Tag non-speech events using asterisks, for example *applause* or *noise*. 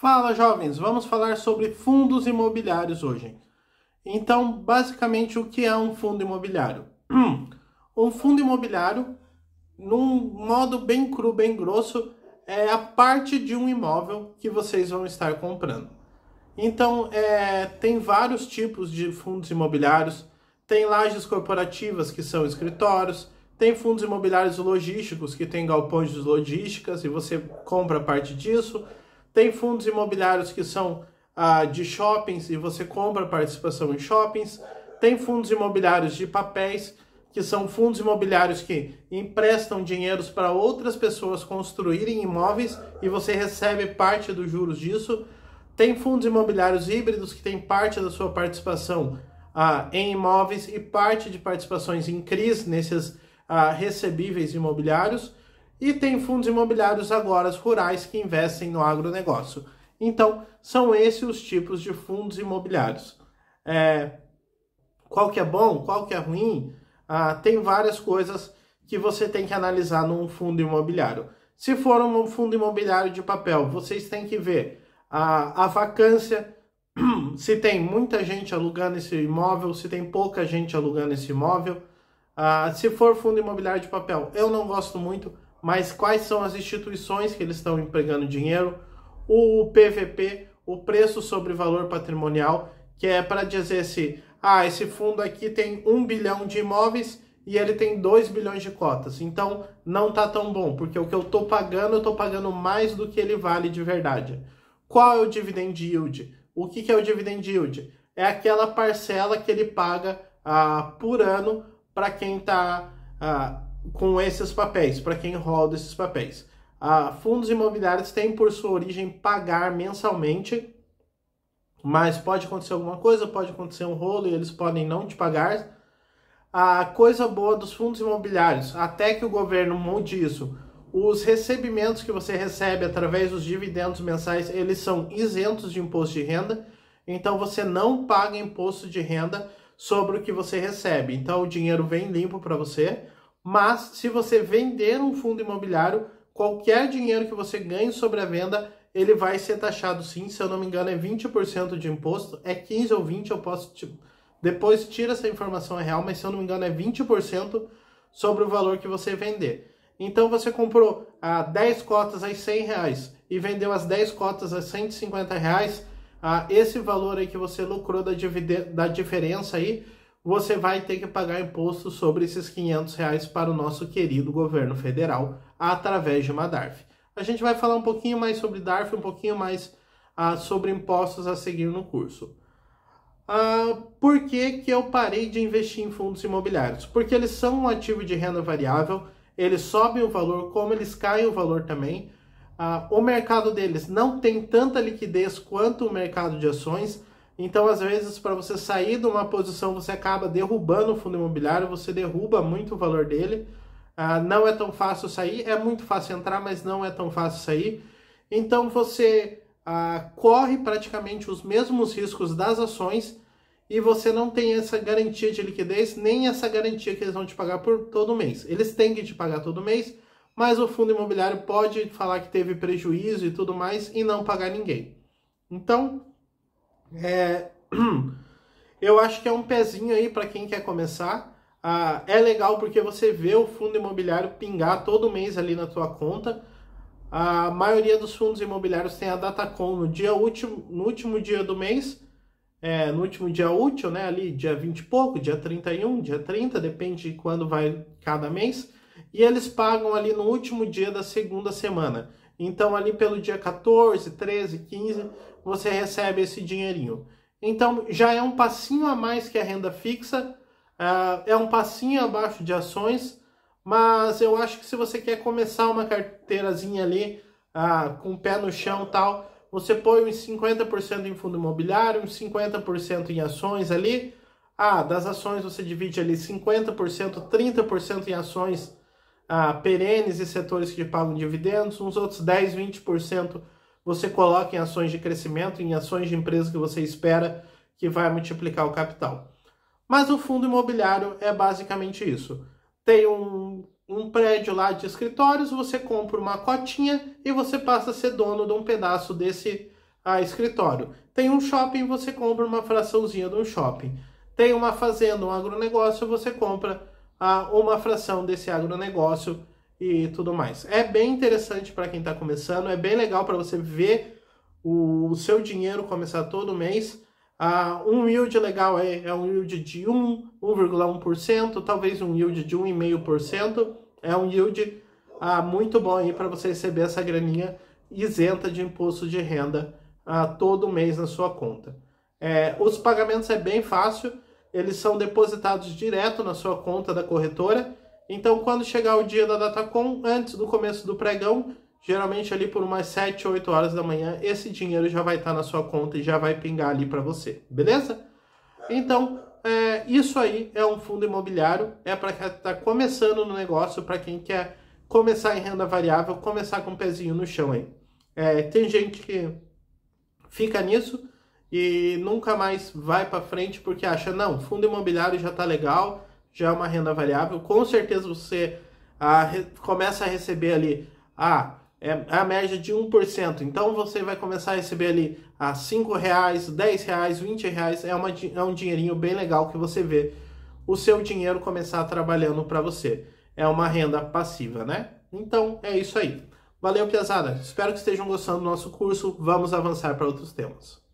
Fala jovens, vamos falar sobre fundos imobiliários hoje. Então, basicamente, o que é um fundo imobiliário? Hum, um fundo imobiliário, num modo bem cru, bem grosso, é a parte de um imóvel que vocês vão estar comprando. Então, é, tem vários tipos de fundos imobiliários. Tem lajes corporativas, que são escritórios. Tem fundos imobiliários logísticos, que tem galpões de logísticas, e você compra parte disso. Tem fundos imobiliários que são ah, de shoppings e você compra participação em shoppings. Tem fundos imobiliários de papéis, que são fundos imobiliários que emprestam dinheiro para outras pessoas construírem imóveis e você recebe parte dos juros disso. Tem fundos imobiliários híbridos que tem parte da sua participação ah, em imóveis e parte de participações em CRIs, nesses ah, recebíveis imobiliários. E tem fundos imobiliários agora rurais que investem no agronegócio. Então, são esses os tipos de fundos imobiliários. É, qual que é bom, qual que é ruim? Ah, tem várias coisas que você tem que analisar num fundo imobiliário. Se for um fundo imobiliário de papel, vocês têm que ver a, a vacância, *clears throat* se tem muita gente alugando esse imóvel, se tem pouca gente alugando esse imóvel. Ah, se for fundo imobiliário de papel, eu não gosto muito mas quais são as instituições que eles estão empregando dinheiro, o PVP, o preço sobre valor patrimonial, que é para dizer se ah, esse fundo aqui tem 1 bilhão de imóveis e ele tem 2 bilhões de cotas. Então não tá tão bom, porque o que eu estou pagando, eu estou pagando mais do que ele vale de verdade. Qual é o dividend yield? O que, que é o dividend yield? É aquela parcela que ele paga ah, por ano para quem está ah, com esses papéis, para quem roda esses papéis. Ah, fundos imobiliários têm por sua origem pagar mensalmente, mas pode acontecer alguma coisa, pode acontecer um rolo e eles podem não te pagar. A coisa boa dos fundos imobiliários, até que o governo mude isso, os recebimentos que você recebe através dos dividendos mensais, eles são isentos de imposto de renda, então você não paga imposto de renda sobre o que você recebe. Então o dinheiro vem limpo para você. Mas se você vender um fundo imobiliário, qualquer dinheiro que você ganhe sobre a venda, ele vai ser taxado sim, se eu não me engano é 20% de imposto, é 15 ou 20, eu posso te... depois tira essa informação é real, mas se eu não me engano é 20% sobre o valor que você vender. Então você comprou ah, 10 cotas a 100 reais e vendeu as 10 cotas a 150 reais, ah, esse valor aí que você lucrou da, divide... da diferença aí, você vai ter que pagar imposto sobre esses 500 reais para o nosso querido governo federal através de uma DARF. A gente vai falar um pouquinho mais sobre DARF, um pouquinho mais ah, sobre impostos a seguir no curso. Ah, por que, que eu parei de investir em fundos imobiliários? Porque eles são um ativo de renda variável, eles sobem o valor, como eles caem o valor também. Ah, o mercado deles não tem tanta liquidez quanto o mercado de ações, então, às vezes, para você sair de uma posição, você acaba derrubando o fundo imobiliário, você derruba muito o valor dele. Ah, não é tão fácil sair, é muito fácil entrar, mas não é tão fácil sair. Então, você ah, corre praticamente os mesmos riscos das ações e você não tem essa garantia de liquidez, nem essa garantia que eles vão te pagar por todo mês. Eles têm que te pagar todo mês, mas o fundo imobiliário pode falar que teve prejuízo e tudo mais e não pagar ninguém. Então, é, *clears throat* eu acho que é um pezinho aí para quem quer começar. Ah, é legal porque você vê o fundo imobiliário pingar todo mês ali na tua conta. A maioria dos fundos imobiliários tem a data com no dia último, no último dia do mês, é, no último dia útil, né? Ali, dia 20 e pouco, dia 31, dia 30, depende de quando vai cada mês. E eles pagam ali no último dia da segunda semana. Então, ali pelo dia 14, 13, 15, você recebe esse dinheirinho. Então já é um passinho a mais que a renda fixa, é, é um passinho abaixo de ações, mas eu acho que se você quer começar uma carteirazinha ali ah, com o pé no chão tal, você põe uns 50% em fundo imobiliário, uns 50% em ações ali. Ah, das ações você divide ali 50%, 30% em ações ah, perenes e setores que pagam dividendos, uns outros 10, 20% você coloca em ações de crescimento, em ações de empresa que você espera que vai multiplicar o capital. Mas o fundo imobiliário é basicamente isso. Tem um, um prédio lá de escritórios, você compra uma cotinha e você passa a ser dono de um pedaço desse ah, escritório. Tem um shopping, você compra uma fraçãozinha de um shopping. Tem uma fazenda, um agronegócio, você compra ah, uma fração desse agronegócio e tudo mais. É bem interessante para quem está começando, é bem legal para você ver o, seu dinheiro começar todo mês. Ah, um yield legal é, é um yield de 1, 1,1%, talvez um yield de 1,5%. É um yield ah, muito bom aí para você receber essa graninha isenta de imposto de renda ah, todo mês na sua conta. É, os pagamentos é bem fácil, eles são depositados direto na sua conta da corretora então, quando chegar o dia da Datacom, antes do começo do pregão, geralmente ali por umas 7, 8 horas da manhã, esse dinheiro já vai estar tá na sua conta e já vai pingar ali para você, beleza? Então, é, isso aí é um fundo imobiliário, é para quem está começando no negócio, para quem quer começar em renda variável, começar com um pezinho no chão aí. É, tem gente que fica nisso e nunca mais vai para frente porque acha, não, fundo imobiliário já está legal, já é uma renda variável. Com certeza você re, começa a receber ali a, ah, é, é, a média de 1%. Então você vai começar a receber ali a ah, 5 reais, 10 reais, 20 reais. É, uma, é um dinheirinho bem legal que você vê o seu dinheiro começar trabalhando para você. É uma renda passiva, né? Então é isso aí. Valeu, Piazada. Espero que estejam gostando do nosso curso. Vamos avançar para outros temas.